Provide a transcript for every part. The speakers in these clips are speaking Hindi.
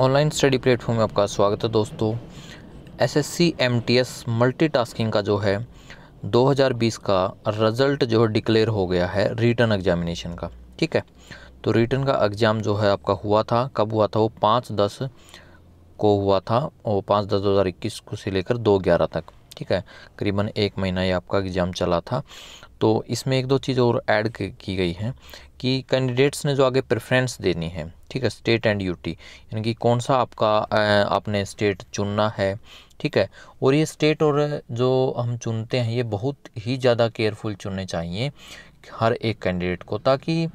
ऑनलाइन स्टडी प्लेटफॉर्म में आपका स्वागत है दोस्तों S S C M T S multi tasking का जो है 2020 का रिज़ल्ट जो है डिक्लेयर हो गया है रिटर्न एग्जामिनेशन का ठीक है तो रिटर्न का एग्ज़ाम जो है आपका हुआ था कब हुआ था वो पाँच दस को हुआ था और पाँच दस दो हज़ार इक्कीस को से लेकर दो ग्यारह तक ठीक है करीबन एक महीना ही आपका एग्ज़ाम चला था तो इसमें एक दो चीज़ और ऐड की गई है कि कैंडिडेट्स ने जो आगे प्रेफरेंस देनी है ठीक है स्टेट एंड यूटी यानी कि कौन सा आपका आपने स्टेट चुनना है ठीक है और ये स्टेट और जो हम चुनते हैं ये बहुत ही ज़्यादा केयरफुल चुनने चाहिए हर एक कैंडिडेट को ताकि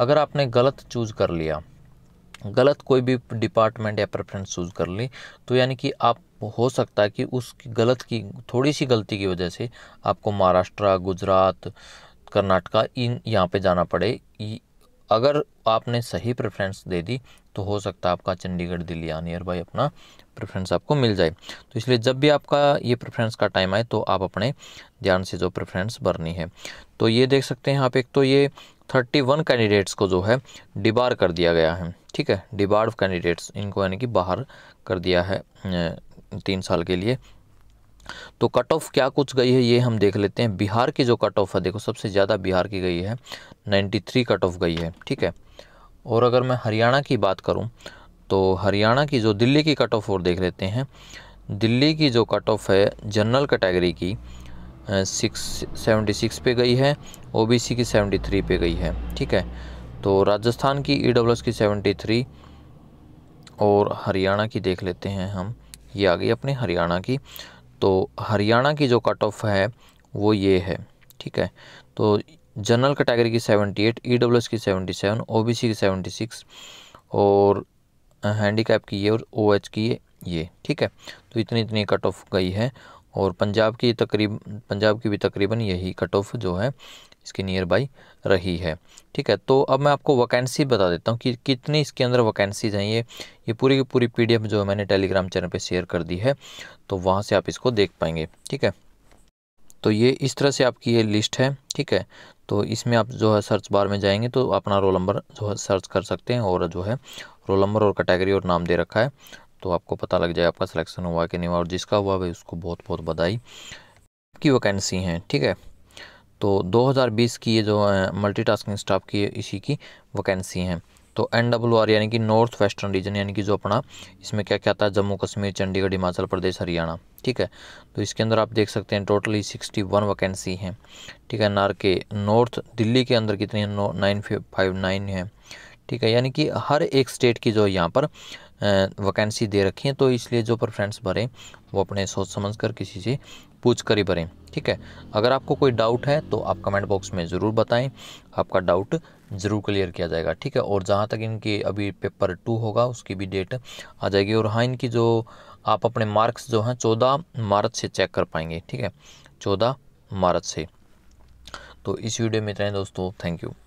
अगर आपने गलत चूज़ कर लिया गलत कोई भी डिपार्टमेंट या प्रेफरेंस चूज़ कर ली तो यानी कि आप हो सकता है कि उस गलत की थोड़ी सी गलती की वजह से आपको महाराष्ट्र गुजरात कर्नाटका इन यहाँ पे जाना पड़े अगर आपने सही प्रेफरेंस दे दी तो हो सकता है आपका चंडीगढ़ दिल्ली या नियर बाई अपना प्रेफरेंस आपको मिल जाए तो इसलिए जब भी आपका ये प्रेफरेंस का टाइम आए तो आप अपने ध्यान से जो प्रेफरेंस भरनी है तो ये देख सकते हैं आप एक तो ये 31 कैंडिडेट्स को जो है डिबार कर दिया गया है ठीक है डिबार कैंडिडेट्स इनको यानी कि बाहर कर दिया है तीन साल के लिए तो कट ऑफ क्या कुछ गई है ये हम देख लेते हैं बिहार की जो कट ऑफ है देखो सबसे ज़्यादा बिहार की गई है 93 कट ऑफ गई है ठीक है और अगर मैं हरियाणा की बात करूं तो हरियाणा की जो दिल्ली की कट ऑफ और देख लेते हैं दिल्ली की जो कट ऑफ है जनरल कैटेगरी की सिक्स सेवेंटी सिक्स पे गई है ओ की सेवेंटी थ्री पे गई है ठीक है तो राजस्थान की ई e की सेवेंटी थ्री और हरियाणा की देख लेते हैं हम ये आ गई अपने हरियाणा की तो हरियाणा की जो कट ऑफ है वो ये है ठीक है तो जनरल कैटेगरी की 78, ईडब्ल्यूएस e की 77, ओबीसी की 76 और हैंडीकैप uh, की ये और ओएच की ये ये ठीक है तो इतनी इतनी कट ऑफ गई है और पंजाब की तकरीब पंजाब की भी तकरीबन यही कट ऑफ जो है इसकी नियर बाई रही है ठीक है तो अब मैं आपको वैकेंसी बता देता हूँ कि कितनी इसके अंदर वैकेंसीज हैं ये ये पूरी की पूरी पीडीएफ जो है मैंने टेलीग्राम चैनल पे शेयर कर दी है तो वहाँ से आप इसको देख पाएंगे ठीक है तो ये इस तरह से आपकी ये लिस्ट है ठीक है तो इसमें आप जो है सर्च बार में जाएंगे तो अपना रोल नंबर जो है सर्च कर सकते हैं और जो है रोल नंबर और कैटेगरी और नाम दे रखा है तो आपको पता लग जाए आपका सिलेक्शन हुआ कि नहीं हुआ और जिसका हुआ भाई उसको बहुत बहुत बधाई की वैकेंसी हैं ठीक है तो 2020 की ये जो मल्टीटास्किंग स्टाफ की इसी की वैकेंसी हैं तो एन डब्ल्यू आर यानी कि नॉर्थ वेस्टर्न रीजन यानी कि जो अपना इसमें क्या क्या आता है जम्मू कश्मीर चंडीगढ़ हिमाचल प्रदेश हरियाणा ठीक है तो इसके अंदर आप देख सकते हैं टोटली सिक्सटी वन वैकेंसी हैं ठीक है नार के नॉर्थ दिल्ली के अंदर कितनी नाइन फाइव नाइन है ठीक है यानी कि हर एक स्टेट की जो यहाँ पर वैकेंसी दे रखी है तो इसलिए जो प्रेफरेंस भरें वो अपने सोच समझ कर किसी से पूछ कर ही भरें ठीक है अगर आपको कोई डाउट है तो आप कमेंट बॉक्स में ज़रूर बताएं आपका डाउट ज़रूर क्लियर किया जाएगा ठीक है और जहाँ तक इनकी अभी पेपर टू होगा उसकी भी डेट आ जाएगी और हाँ इनकी जो आप अपने मार्क्स जो हैं चौदह मार्च से चेक कर पाएंगे ठीक है चौदह मार्च से तो इस वीडियो में इतना दोस्तों थैंक यू